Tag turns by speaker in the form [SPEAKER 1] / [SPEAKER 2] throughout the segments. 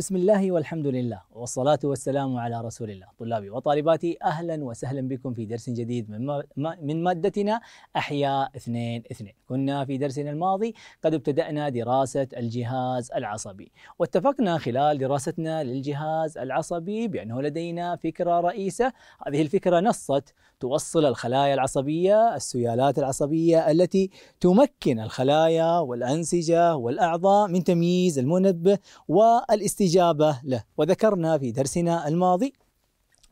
[SPEAKER 1] بسم الله والحمد لله والصلاة والسلام على رسول الله طلابي وطالباتي أهلا وسهلا بكم في درس جديد من, مادتنا أحياء اثنين اثنين كنا في درسنا الماضي قد ابتدأنا دراسة الجهاز العصبي واتفقنا خلال دراستنا للجهاز العصبي بأنه لدينا فكرة رئيسة هذه الفكرة نصت توصل الخلايا العصبية السيالات العصبية التي تمكن الخلايا والأنسجة والأعضاء من تمييز المنبه والاستجابة له وذكرنا في درسنا الماضي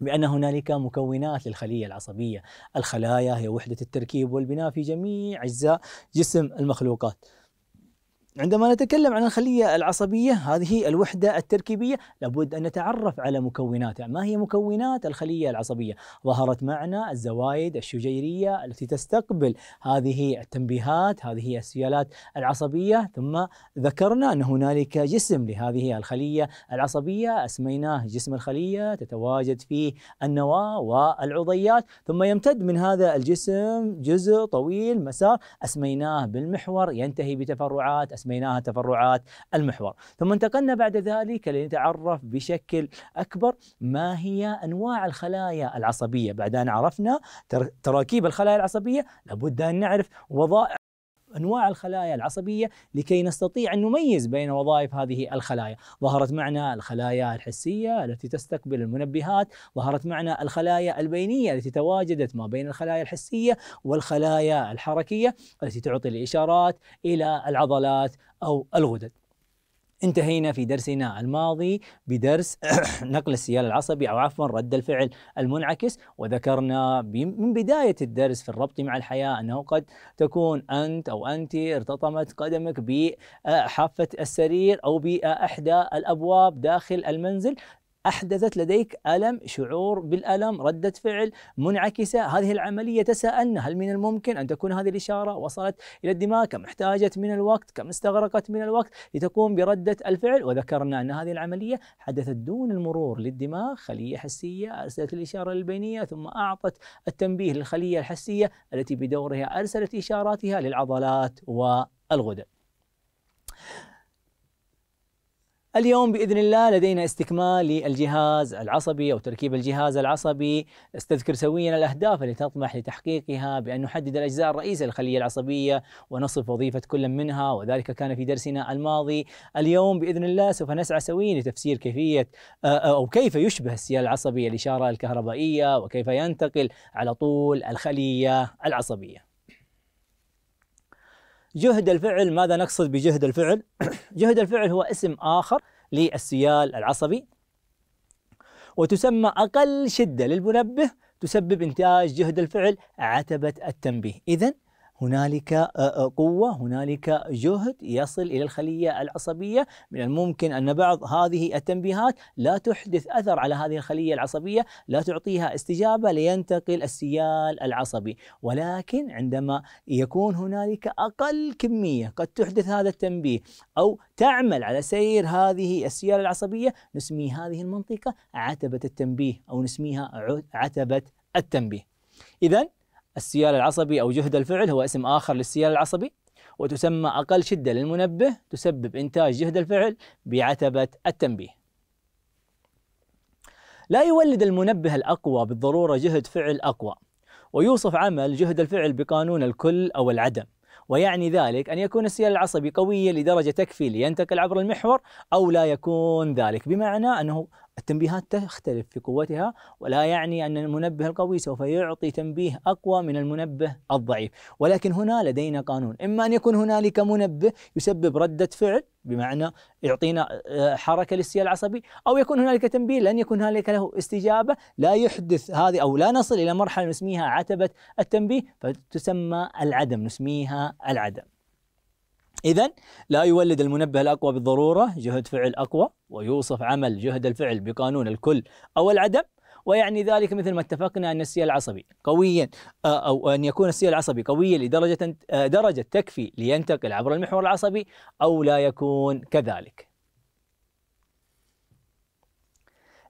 [SPEAKER 1] بأن هنالك مكونات للخلية العصبية الخلايا هي وحدة التركيب والبناء في جميع أجزاء جسم المخلوقات عندما نتكلم عن الخلية العصبية هذه الوحدة التركيبية لابد أن نتعرف على مكوناتها ما هي مكونات الخلية العصبية ظهرت معنا الزوايد الشجيرية التي تستقبل هذه التنبيهات هذه السيالات العصبية ثم ذكرنا أن هنالك جسم لهذه الخلية العصبية أسميناه جسم الخلية تتواجد فيه النواة والعضيات ثم يمتد من هذا الجسم جزء طويل مسار أسميناه بالمحور ينتهي بتفرعات سميناها تفرعات المحور ثم انتقلنا بعد ذلك لنتعرف بشكل أكبر ما هي أنواع الخلايا العصبية بعد أن عرفنا تراكيب الخلايا العصبية لابد أن نعرف وظائف انواع الخلايا العصبيه لكي نستطيع ان نميز بين وظائف هذه الخلايا، ظهرت معنا الخلايا الحسيه التي تستقبل المنبهات، ظهرت معنا الخلايا البينيه التي تواجدت ما بين الخلايا الحسيه والخلايا الحركيه التي تعطي الاشارات الى العضلات او الغدد. انتهينا في درسنا الماضي بدرس نقل السيال العصبي او عفوا رد الفعل المنعكس وذكرنا من بدايه الدرس في الربط مع الحياه انه قد تكون انت او انت ارتطمت قدمك بحافه السرير او باحدى الابواب داخل المنزل أحدثت لديك ألم شعور بالألم ردة فعل منعكسة هذه العملية تساءلنا هل من الممكن أن تكون هذه الإشارة وصلت إلى الدماغ كم احتاجت من الوقت كم استغرقت من الوقت لتقوم بردة الفعل وذكرنا أن هذه العملية حدثت دون المرور للدماغ خلية حسية أرسلت الإشارة للبينية ثم أعطت التنبيه للخلية الحسية التي بدورها أرسلت إشاراتها للعضلات والغدد اليوم باذن الله لدينا استكمال للجهاز العصبي او تركيب الجهاز العصبي، نستذكر سويا الاهداف التي تطمح لتحقيقها بان نحدد الاجزاء الرئيسيه للخليه العصبيه ونصف وظيفه كل منها وذلك كان في درسنا الماضي، اليوم باذن الله سوف نسعى سويا لتفسير كيفيه آه، او كيف يشبه السيال العصبي الاشاره الكهربائيه وكيف ينتقل على طول الخليه العصبيه. جهد الفعل ماذا نقصد بجهد الفعل؟ جهد الفعل هو اسم آخر للسيال العصبي وتسمى أقل شدة للمنبه تسبب إنتاج جهد الفعل عتبة التنبيه إذن هنالك آه، آه، قوة هنالك جهد يصل إلى الخلية العصبية من الممكن أن بعض هذه التنبيهات لا تحدث أثر على هذه الخلية العصبية لا تعطيها استجابة لينتقل السيال العصبي ولكن عندما يكون هنالك أقل كمية قد تحدث هذا التنبيه أو تعمل على سير هذه السيال العصبية نسمي هذه المنطقة عتبة التنبيه أو نسميها عتبة التنبيه إذا السيال العصبي أو جهد الفعل هو اسم آخر للسيال العصبي وتسمى أقل شدة للمنبه تسبب إنتاج جهد الفعل بعتبة التنبيه لا يولد المنبه الأقوى بالضرورة جهد فعل أقوى ويوصف عمل جهد الفعل بقانون الكل أو العدم ويعني ذلك أن يكون السيال العصبي قويا لدرجة تكفي لينتقل عبر المحور أو لا يكون ذلك بمعنى أنه التنبيهات تختلف في قوتها ولا يعني أن المنبه القوي سوف يعطي تنبيه أقوى من المنبه الضعيف ولكن هنا لدينا قانون إما أن يكون هنالك منبه يسبب ردة فعل بمعنى يعطينا آه، حركه للسيال العصبي او يكون هنالك تنبيه لن يكون هنالك له استجابه لا يحدث هذه او لا نصل الى مرحله نسميها عتبه التنبيه فتسمى العدم نسميها العدم إذا لا يولد المنبه الأقوى بالضرورة جهد فعل أقوى ويوصف عمل جهد الفعل بقانون الكل أو العدم ويعني ذلك مثل ما اتفقنا أن السيل العصبي قويا آه، أو أن يكون السيل العصبي قويا لدرجة آه، درجة تكفي لينتقل عبر المحور العصبي أو لا يكون كذلك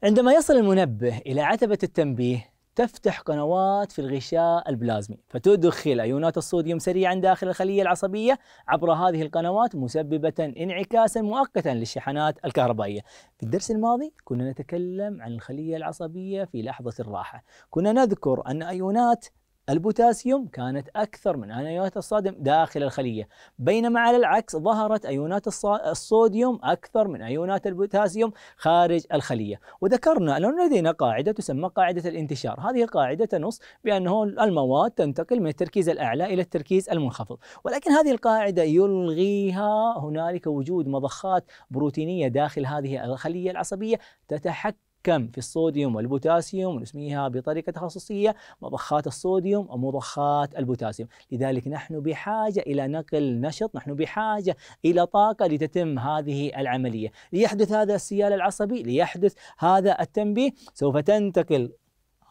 [SPEAKER 1] عندما يصل المنبه إلى عتبة التنبيه تفتح قنوات في الغشاء البلازمي فتدخل أيونات الصوديوم سريعا داخل الخلية العصبية عبر هذه القنوات مسببة انعكاسا مؤقتا للشحنات الكهربائية في الدرس الماضي كنا نتكلم عن الخلية العصبية في لحظة الراحة كنا نذكر أن أيونات البوتاسيوم كانت أكثر من أيونات الصادم داخل الخلية بينما على العكس ظهرت أيونات الصوديوم أكثر من أيونات البوتاسيوم خارج الخلية وذكرنا أن لدينا قاعدة تسمى قاعدة الانتشار هذه القاعدة تنص بأنه المواد تنتقل من التركيز الأعلى إلى التركيز المنخفض ولكن هذه القاعدة يلغيها هنالك وجود مضخات بروتينية داخل هذه الخلية العصبية تتحكم كم في الصوديوم والبوتاسيوم ونسميها بطريقة تخصصية مضخات الصوديوم ومضخات البوتاسيوم لذلك نحن بحاجة إلى نقل نشط نحن بحاجة إلى طاقة لتتم هذه العملية ليحدث هذا السيال العصبي ليحدث هذا التنبيه سوف تنتقل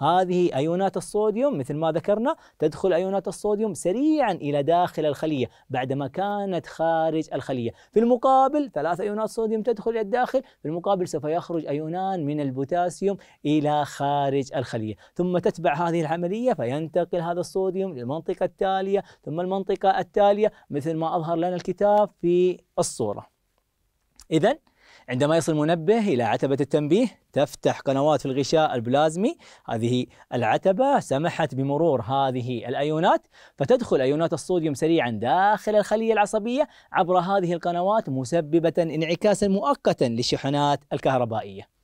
[SPEAKER 1] هذه أيونات الصوديوم مثل ما ذكرنا تدخل أيونات الصوديوم سريعا إلى داخل الخلية بعدما كانت خارج الخلية في المقابل ثلاث أيونات صوديوم تدخل إلى الداخل في المقابل سوف يخرج أيونان من البوتاسيوم إلى خارج الخلية ثم تتبع هذه العملية فينتقل هذا الصوديوم للمنطقة التالية ثم المنطقة التالية مثل ما أظهر لنا الكتاب في الصورة إذا عندما يصل المنبه إلى عتبة التنبيه تفتح قنوات في الغشاء البلازمي هذه العتبة سمحت بمرور هذه الأيونات فتدخل أيونات الصوديوم سريعا داخل الخلية العصبية عبر هذه القنوات مسببة انعكاسا مؤقتا للشحنات الكهربائية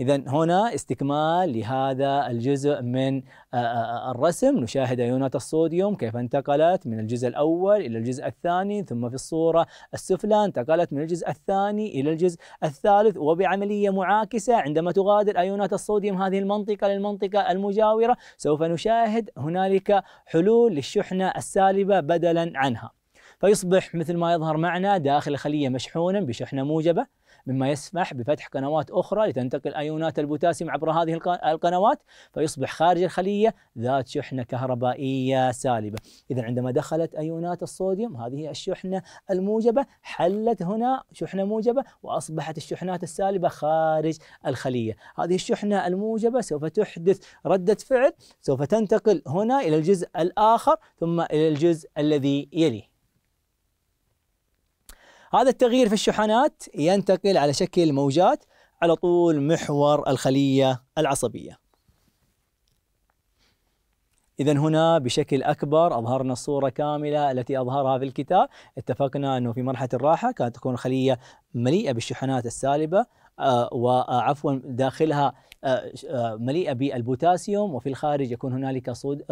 [SPEAKER 1] إذا هنا استكمال لهذا الجزء من آه، آه، آه، الرسم نشاهد أيونات الصوديوم كيف انتقلت من الجزء الأول إلى الجزء الثاني ثم في الصورة السفلى انتقلت من الجزء الثاني إلى الجزء الثالث وبعملية معاكسة عندما تغادر أيونات الصوديوم هذه المنطقة للمنطقة المجاورة سوف نشاهد هنالك حلول للشحنة السالبة بدلا عنها فيصبح مثل ما يظهر معنا داخل الخلية مشحونا بشحنة موجبة مما يسمح بفتح قنوات أخرى لتنتقل أيونات البوتاسيوم عبر هذه القنوات فيصبح خارج الخلية ذات شحنة كهربائية سالبة إذا عندما دخلت أيونات الصوديوم هذه الشحنة الموجبة حلت هنا شحنة موجبة وأصبحت الشحنات السالبة خارج الخلية هذه الشحنة الموجبة سوف تحدث ردة فعل سوف تنتقل هنا إلى الجزء الآخر ثم إلى الجزء الذي يليه هذا التغيير في الشحنات ينتقل على شكل موجات على طول محور الخلية العصبية إذا هنا بشكل أكبر أظهرنا الصورة كاملة التي أظهرها في الكتاب اتفقنا أنه في مرحلة الراحة كانت تكون الخلية مليئة بالشحنات السالبة آه، وعفوا آه، داخلها آه، مليئة بالبوتاسيوم وفي الخارج يكون هنالك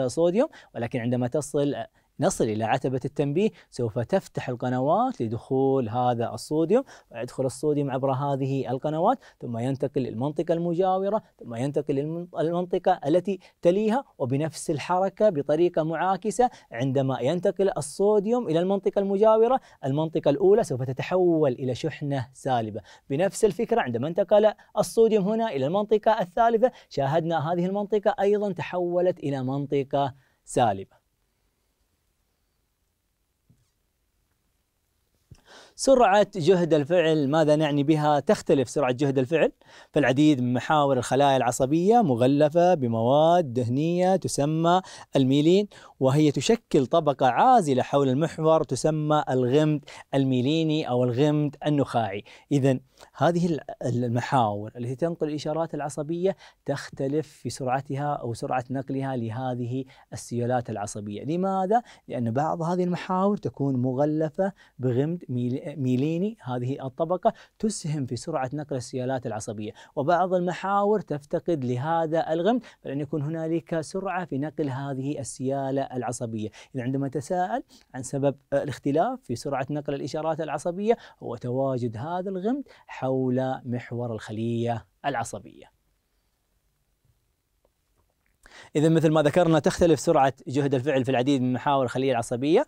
[SPEAKER 1] صوديوم ولكن عندما تصل نصل إلى عتبة التنبيه سوف تفتح القنوات لدخول هذا الصوديوم ويدخل الصوديوم عبر هذه القنوات ثم ينتقل للمنطقة المجاورة ثم ينتقل للمنطقة التي تليها وبنفس الحركة بطريقة معاكسة عندما ينتقل الصوديوم إلى المنطقة المجاورة المنطقة الأولى سوف تتحول إلى شحنة سالبة بنفس الفكرة عندما انتقل الصوديوم هنا إلى المنطقة الثالثة شاهدنا هذه المنطقة أيضا تحولت إلى منطقة سالبة سرعة جهد الفعل ماذا نعني بها؟ تختلف سرعة جهد الفعل فالعديد من محاور الخلايا العصبية مغلفة بمواد دهنية تسمى الميلين وهي تشكل طبقة عازلة حول المحور تسمى الغمد الميليني أو الغمد النخاعي إذا هذه المحاور التي تنقل الإشارات العصبية تختلف في سرعتها أو سرعة نقلها لهذه السيولات العصبية لماذا؟ لأن بعض هذه المحاور تكون مغلفة بغمد ميلي ميليني هذه الطبقة تسهم في سرعة نقل السيالات العصبية وبعض المحاور تفتقد لهذا الغمد فلن يكون هنالك سرعة في نقل هذه السيالة العصبية إذا عندما تساءل عن سبب الاختلاف في سرعة نقل الإشارات العصبية هو تواجد هذا الغمد حول محور الخلية العصبية إذا مثل ما ذكرنا تختلف سرعة جهد الفعل في العديد من محاور الخلية العصبية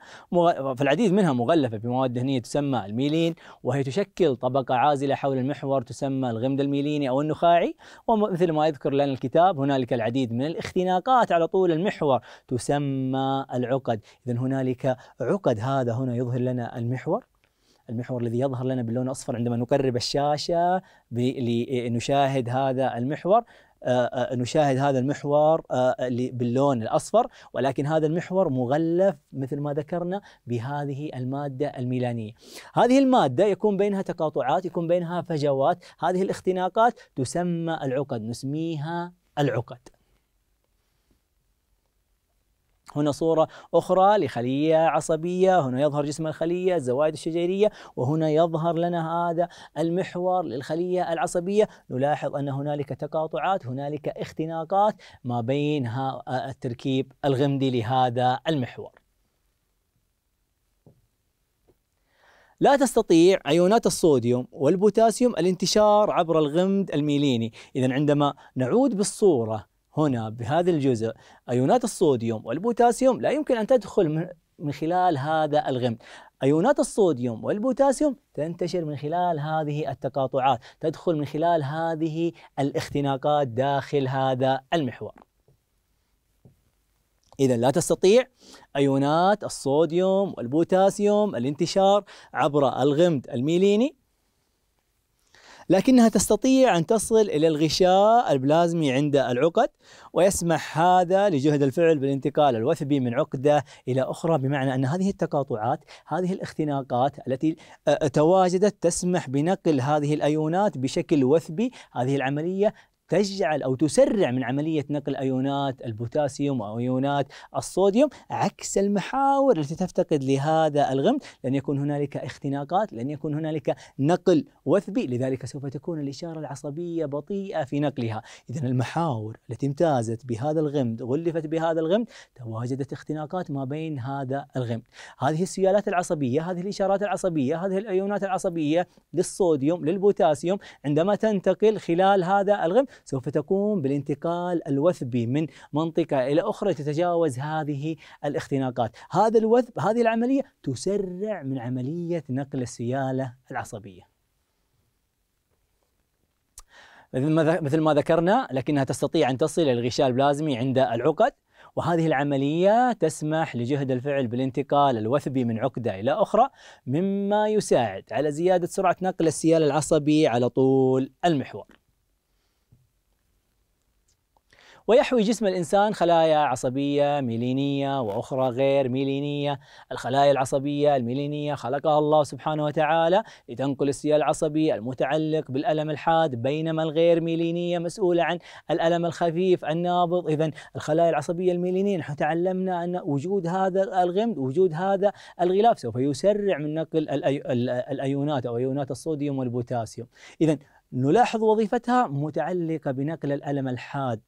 [SPEAKER 1] في العديد منها مغلفة بمواد دهنية تسمى الميلين وهي تشكل طبقة عازلة حول المحور تسمى الغمد الميليني أو النخاعي ومثل ما يذكر لنا الكتاب هنالك العديد من الاختناقات على طول المحور تسمى العقد إذا هنالك عقد هذا هنا يظهر لنا المحور المحور الذي يظهر لنا باللون الاصفر عندما نقرب الشاشه لنشاهد هذا المحور آه، آه، نشاهد هذا المحور آه، باللون الاصفر ولكن هذا المحور مغلف مثل ما ذكرنا بهذه الماده الميلانيه. هذه الماده يكون بينها تقاطعات، يكون بينها فجوات، هذه الاختناقات تسمى العقد، نسميها العقد. هنا صورة أخرى لخلية عصبية هنا يظهر جسم الخلية الزوائد الشجيرية وهنا يظهر لنا هذا المحور للخلية العصبية نلاحظ أن هنالك تقاطعات هنالك اختناقات ما بين آه، التركيب الغمدي لهذا المحور لا تستطيع ايونات الصوديوم والبوتاسيوم الانتشار عبر الغمد الميليني، اذا عندما نعود بالصوره هنا بهذا الجزء أيونات الصوديوم والبوتاسيوم لا يمكن أن تدخل من خلال هذا الغمد أيونات الصوديوم والبوتاسيوم تنتشر من خلال هذه التقاطعات تدخل من خلال هذه الاختناقات داخل هذا المحور إذا لا تستطيع أيونات الصوديوم والبوتاسيوم الانتشار عبر الغمد الميليني لكنها تستطيع أن تصل إلى الغشاء البلازمي عند العقد ويسمح هذا لجهد الفعل بالانتقال الوثبي من عقدة إلى أخرى بمعنى أن هذه التقاطعات هذه الاختناقات التي آه، آه، تواجدت تسمح بنقل هذه الأيونات بشكل وثبي هذه العملية تجعل او تسرع من عمليه نقل ايونات البوتاسيوم وايونات الصوديوم عكس المحاور التي تفتقد لهذا الغمد لن يكون هنالك اختناقات لن يكون هنالك نقل وثبي لذلك سوف تكون الاشاره العصبيه بطيئه في نقلها اذا المحاور التي امتازت بهذا الغمد غلفت بهذا الغمد تواجدت اختناقات ما بين هذا الغمد هذه السيالات العصبيه هذه الاشارات العصبيه هذه الايونات العصبيه للصوديوم للبوتاسيوم عندما تنتقل خلال هذا الغمد سوف تقوم بالانتقال الوثبي من منطقة إلى أخرى تتجاوز هذه الاختناقات هذا الوثب هذه العملية تسرع من عملية نقل السيالة العصبية مثل ما ذكرنا لكنها تستطيع أن تصل إلى الغشاء البلازمي عند العقد وهذه العملية تسمح لجهد الفعل بالانتقال الوثبي من عقدة إلى أخرى مما يساعد على زيادة سرعة نقل السيال العصبي على طول المحور ويحوي جسم الإنسان خلايا عصبية ميلينية وأخرى غير ميلينية الخلايا العصبية الميلينية خلقها الله سبحانه وتعالى لتنقل السيال العصبي المتعلق بالألم الحاد بينما الغير ميلينية مسؤولة عن الألم الخفيف النابض إذا الخلايا العصبية الميلينية نحن تعلمنا أن وجود هذا الغمد وجود هذا الغلاف سوف يسرع من نقل الأيونات أو أيونات الصوديوم والبوتاسيوم إذا نلاحظ وظيفتها متعلقة بنقل الألم الحاد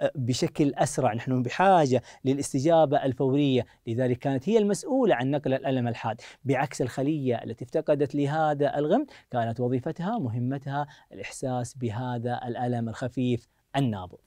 [SPEAKER 1] أه، بشكل أسرع نحن بحاجة للاستجابة الفورية لذلك كانت هي المسؤولة عن نقل الألم الحاد بعكس الخلية التي افتقدت لهذا الغم كانت وظيفتها مهمتها الإحساس بهذا الألم الخفيف النابض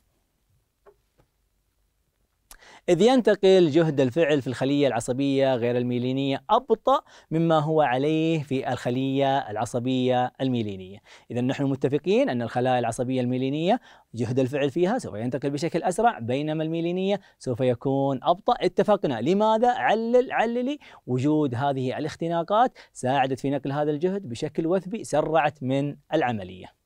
[SPEAKER 1] إذ ينتقل جهد الفعل في الخلية العصبية غير الميلينية أبطأ مما هو عليه في الخلية العصبية الميلينية إذا نحن متفقين أن الخلايا العصبية الميلينية جهد الفعل فيها سوف ينتقل بشكل أسرع بينما الميلينية سوف يكون أبطأ اتفقنا لماذا علل عللي وجود هذه الاختناقات ساعدت في نقل هذا الجهد بشكل وثبي سرعت من العملية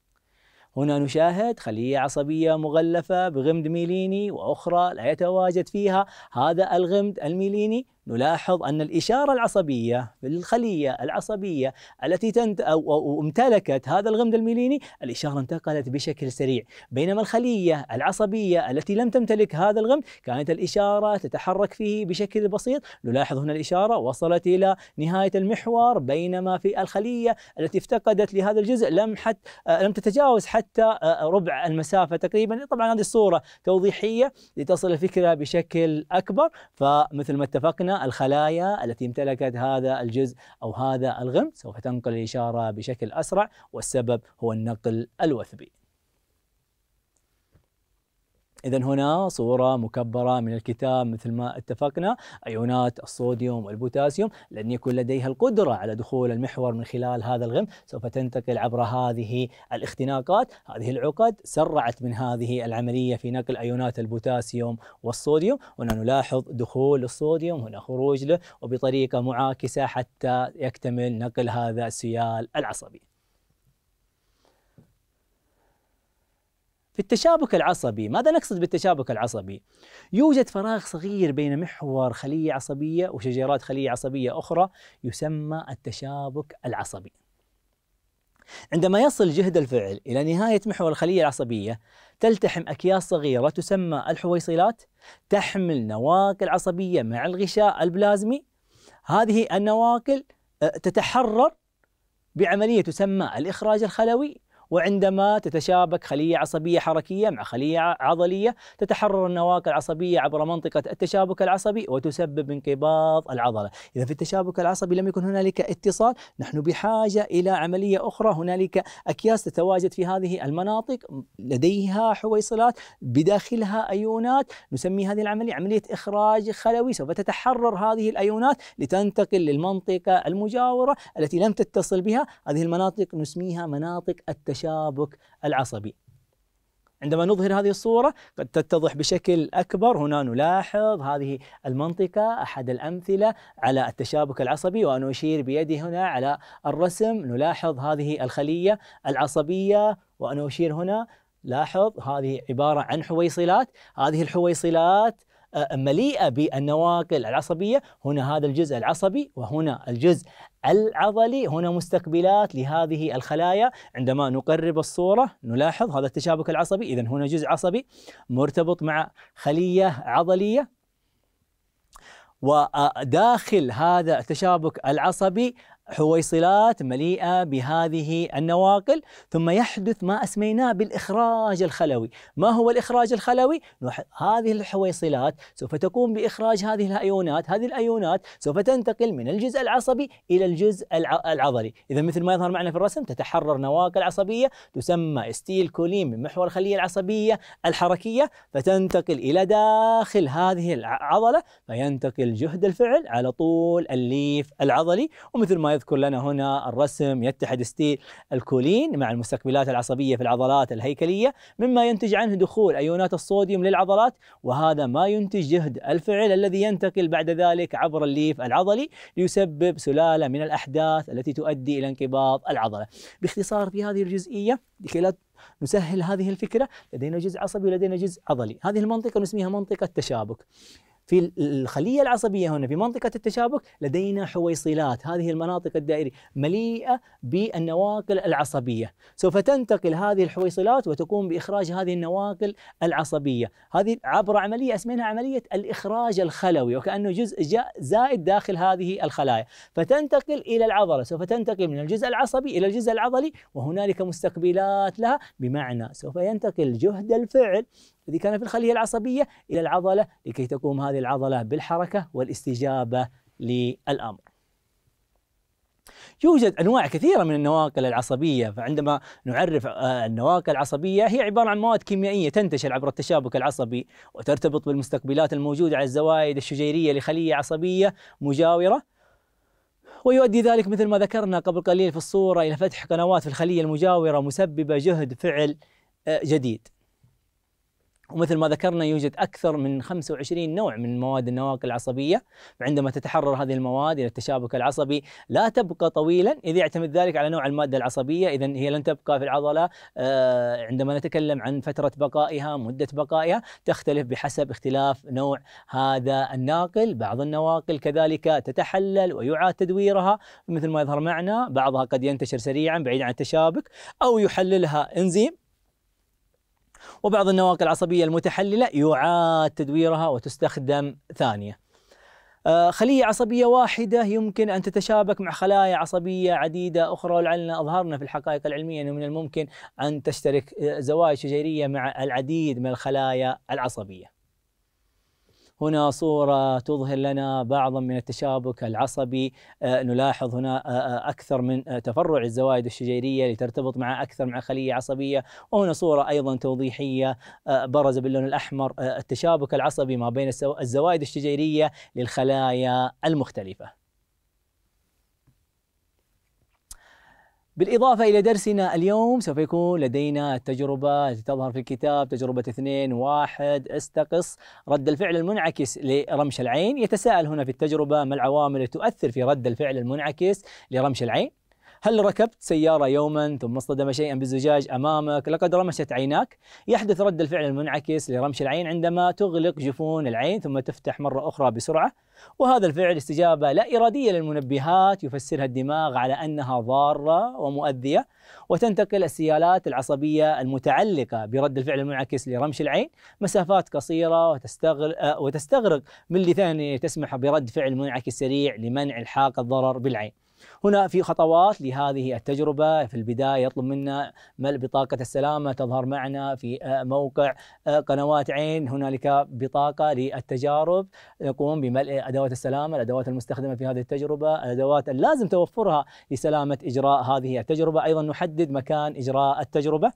[SPEAKER 1] هنا نشاهد خلية عصبية مغلفة بغمد ميليني وأخرى لا يتواجد فيها هذا الغمد الميليني نلاحظ أن الإشارة العصبية في الخلية العصبية التي تنت أو, أو امتلكت هذا الغمد الميليني الإشارة انتقلت بشكل سريع بينما الخلية العصبية التي لم تمتلك هذا الغمد كانت الإشارة تتحرك فيه بشكل بسيط نلاحظ هنا الإشارة وصلت إلى نهاية المحور بينما في الخلية التي افتقدت لهذا الجزء لم حت آه، لم تتجاوز حتى آه، آه، ربع المسافة تقريبا طبعا هذه الصورة توضيحية لتصل الفكرة بشكل أكبر فمثل ما اتفقنا الخلايا التي امتلكت هذا الجزء أو هذا الغم سوف تنقل الإشارة بشكل أسرع والسبب هو النقل الوثبي إذا هنا صورة مكبرة من الكتاب مثل ما اتفقنا أيونات الصوديوم والبوتاسيوم لن يكون لديها القدرة على دخول المحور من خلال هذا الغم سوف تنتقل عبر هذه الاختناقات هذه العقد سرعت من هذه العملية في نقل أيونات البوتاسيوم والصوديوم هنا نلاحظ دخول الصوديوم هنا خروج له وبطريقة معاكسة حتى يكتمل نقل هذا السيال العصبي في التشابك العصبي ماذا نقصد بالتشابك العصبي يوجد فراغ صغير بين محور خلية عصبية وشجرات خلية عصبية أخرى يسمى التشابك العصبي عندما يصل جهد الفعل إلى نهاية محور الخلية العصبية تلتحم أكياس صغيرة تسمى الحويصلات تحمل نواقل عصبية مع الغشاء البلازمي هذه النواقل آه، تتحرر بعملية تسمى الإخراج الخلوي وعندما تتشابك خلية عصبية حركية مع خلية عضلية تتحرر النواقل العصبية عبر منطقة التشابك العصبي وتسبب انقباض العضلة إذا في التشابك العصبي لم يكن هنالك اتصال نحن بحاجة إلى عملية أخرى هنالك أكياس تتواجد في هذه المناطق لديها حويصلات بداخلها أيونات نسمي هذه العملية عملية إخراج خلوي سوف تتحرر هذه الأيونات لتنتقل للمنطقة المجاورة التي لم تتصل بها هذه المناطق نسميها مناطق التشابك التشابك العصبي عندما نظهر هذه الصورة قد تتضح بشكل أكبر هنا نلاحظ هذه المنطقة أحد الأمثلة على التشابك العصبي وأنا أشير بيدي هنا على الرسم نلاحظ هذه الخلية العصبية وأنا أشير هنا لاحظ هذه عبارة عن حويصلات هذه الحويصلات آه، مليئه بالنواقل العصبيه هنا هذا الجزء العصبي وهنا الجزء العضلي هنا مستقبلات لهذه الخلايا عندما نقرب الصورة نلاحظ هذا التشابك العصبي إذا هنا جزء عصبي مرتبط مع خلية عضلية وداخل هذا التشابك العصبي حويصلات مليئه بهذه النواقل ثم يحدث ما اسميناه بالاخراج الخلوي، ما هو الاخراج الخلوي؟ هذه الحويصلات سوف تقوم باخراج هذه الايونات، هذه الايونات سوف تنتقل من الجزء العصبي الى الجزء العضلي، اذا مثل ما يظهر معنا في الرسم تتحرر نواقل عصبيه تسمى ستيل كولين من محور الخليه العصبيه الحركيه فتنتقل الى داخل هذه العضله فينتقل جهد الفعل على طول الليف العضلي ومثل ما يذكر لنا هنا الرسم يتحد ستيل الكولين مع المستقبلات العصبية في العضلات الهيكلية مما ينتج عنه دخول أيونات الصوديوم للعضلات وهذا ما ينتج جهد الفعل الذي ينتقل بعد ذلك عبر الليف العضلي ليسبب سلالة من الأحداث التي تؤدي إلى انقباض العضلة باختصار في هذه الجزئية خلال نسهل هذه الفكرة لدينا جزء عصبي ولدينا جزء عضلي هذه المنطقة نسميها منطقة تشابك في الخلية العصبية هنا في منطقة التشابك لدينا حويصلات هذه المناطق الدائرية مليئة بالنواقل العصبية سوف تنتقل هذه الحويصلات وتقوم بإخراج هذه النواقل العصبية هذه عبر عملية اسمها عملية الإخراج الخلوي وكأنه جزء زائد داخل هذه الخلايا فتنتقل إلى العضلة سوف تنتقل من الجزء العصبي إلى الجزء العضلي وهنالك مستقبلات لها بمعنى سوف ينتقل جهد الفعل الذي كان في الخلية العصبية إلى العضلة لكي تقوم هذه العضلة بالحركة والاستجابة للأمر يوجد انواع كثيره من النواقل العصبيه فعندما نعرف آه، النواقل العصبيه هي عباره عن مواد كيميائيه تنتشر عبر التشابك العصبي وترتبط بالمستقبلات الموجوده على الزوائد الشجيريه لخليه عصبيه مجاوره ويؤدي ذلك مثل ما ذكرنا قبل قليل في الصوره الى فتح قنوات في الخليه المجاوره مسببه جهد فعل آه، جديد ومثل ما ذكرنا يوجد أكثر من 25 نوع من مواد النواقل العصبية فعندما تتحرر هذه المواد إلى التشابك العصبي لا تبقى طويلا إذ يعتمد ذلك على نوع المادة العصبية إذا هي لن تبقى في العضلة آه، عندما نتكلم عن فترة بقائها مدة بقائها تختلف بحسب اختلاف نوع هذا الناقل بعض النواقل كذلك تتحلل ويعاد تدويرها مثل ما يظهر معنا بعضها قد ينتشر سريعا بعيد عن التشابك أو يحللها إنزيم وبعض النواقل العصبية المتحللة يعاد تدويرها وتستخدم ثانية آه، خلية عصبية واحدة يمكن أن تتشابك مع خلايا عصبية عديدة أخرى ولعلنا أظهرنا في الحقائق العلمية أنه من الممكن أن تشترك آه، زوايا شجيرية مع العديد من الخلايا العصبية هنا صورة تظهر لنا بعضا من التشابك العصبي آه، نلاحظ هنا آه، آه، أكثر من تفرع الزوائد الشجيرية لترتبط مع أكثر مع خلية عصبية وهنا صورة أيضا توضيحية برز باللون الأحمر التشابك العصبي ما بين الزوائد الشجيرية للخلايا المختلفة بالإضافة إلى درسنا اليوم سوف يكون لدينا التجربة التي تظهر في الكتاب تجربة اثنين واحد استقص رد الفعل المنعكس لرمش العين يتساءل هنا في التجربة ما العوامل التي تؤثر في رد الفعل المنعكس لرمش العين هل ركبت سيارة يوما ثم اصطدم شيئا بالزجاج أمامك لقد رمشت عيناك يحدث رد الفعل المنعكس لرمش العين عندما تغلق جفون العين ثم تفتح مرة أخرى بسرعة وهذا الفعل استجابة لا إرادية للمنبهات يفسرها الدماغ على أنها ضارة ومؤذية وتنتقل السيالات العصبية المتعلقة برد الفعل المنعكس لرمش العين مسافات قصيرة وتستغرق ملي ثانية تسمح برد فعل منعكس سريع لمنع الحاق الضرر بالعين هنا في خطوات لهذه التجربة في البداية يطلب منا ملء بطاقة السلامة تظهر معنا في آه، موقع آه، قنوات عين هنالك بطاقة للتجارب يقوم بملء أدوات السلامة الأدوات المستخدمة في هذه التجربة الأدوات اللازم توفرها لسلامة إجراء هذه التجربة أيضا نحدد مكان إجراء التجربة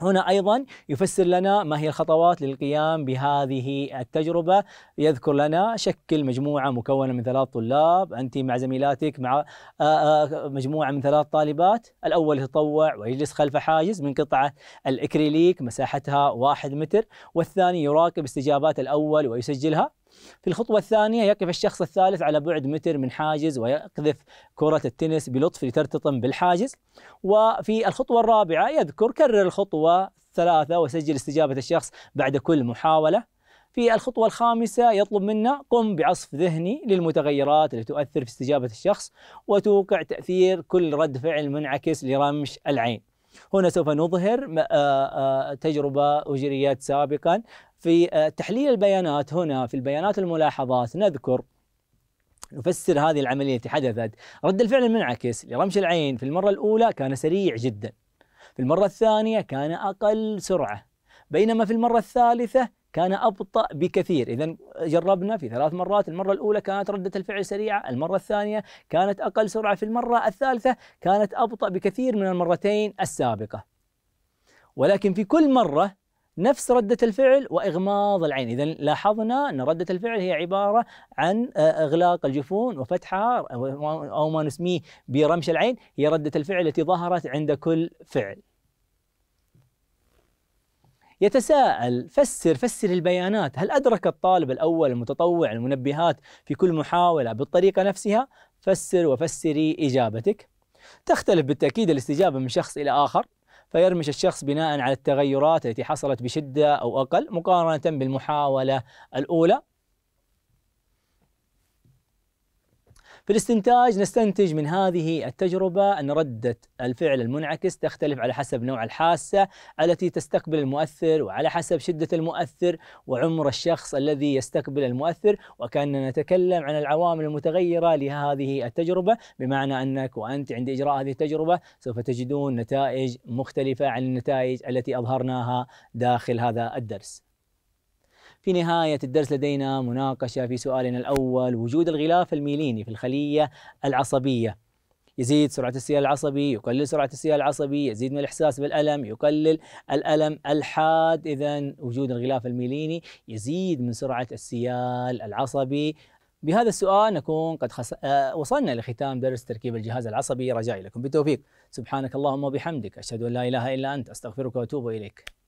[SPEAKER 1] هنا ايضا يفسر لنا ما هي الخطوات للقيام بهذه التجربه يذكر لنا شكل مجموعه مكونه من ثلاث طلاب انت مع زميلاتك مع آه، آه، مجموعه من ثلاث طالبات الاول يتطوع ويجلس خلف حاجز من قطعه الاكريليك مساحتها واحد متر والثاني يراقب استجابات الاول ويسجلها في الخطوة الثانية يقف الشخص الثالث على بعد متر من حاجز ويقذف كرة التنس بلطف لترتطم بالحاجز وفي الخطوة الرابعة يذكر كرر الخطوة ثلاثة وسجل استجابة الشخص بعد كل محاولة في الخطوة الخامسة يطلب منا قم بعصف ذهني للمتغيرات التي تؤثر في استجابة الشخص وتوقع تأثير كل رد فعل منعكس لرمش العين هنا سوف نظهر آه، آه، تجربة أجريت سابقا في آه، تحليل البيانات هنا في البيانات الملاحظات نذكر نفسر هذه العملية التي حدثت رد الفعل المنعكس لرمش العين في المرة الأولى كان سريع جدا في المرة الثانية كان أقل سرعة بينما في المرة الثالثة كان أبطأ بكثير إذا جربنا في ثلاث مرات المرة الأولى كانت ردة الفعل سريعة المرة الثانية كانت أقل سرعة في المرة الثالثة كانت أبطأ بكثير من المرتين السابقة ولكن في كل مرة نفس ردة الفعل وإغماض العين إذا لاحظنا أن ردة الفعل هي عبارة عن آه، إغلاق الجفون وفتحها أو ما نسميه برمش العين هي ردة الفعل التي ظهرت عند كل فعل يتساءل فسر فسر البيانات هل أدرك الطالب الأول المتطوع المنبهات في كل محاولة بالطريقة نفسها فسر وفسري إجابتك تختلف بالتأكيد الاستجابة من شخص إلى آخر فيرمش الشخص بناء على التغيرات التي حصلت بشدة أو أقل مقارنة بالمحاولة الأولى في الاستنتاج نستنتج من هذه التجربة أن ردة الفعل المنعكس تختلف على حسب نوع الحاسة التي تستقبل المؤثر وعلى حسب شدة المؤثر وعمر الشخص الذي يستقبل المؤثر وكأننا نتكلم عن العوامل المتغيرة لهذه التجربة بمعنى أنك وأنت عند إجراء هذه التجربة سوف تجدون نتائج مختلفة عن النتائج التي أظهرناها داخل هذا الدرس في نهاية الدرس لدينا مناقشة في سؤالنا الأول وجود الغلاف الميليني في الخلية العصبية يزيد سرعة السيال العصبي يقلل سرعة السيال العصبي يزيد من الإحساس بالألم يقلل الألم الحاد إذا وجود الغلاف الميليني يزيد من سرعة السيال العصبي بهذا السؤال نكون قد خس... آه وصلنا لختام درس تركيب الجهاز العصبي رجائي لكم بالتوفيق سبحانك اللهم وبحمدك أشهد أن لا إله إلا أنت أستغفرك وأتوب إليك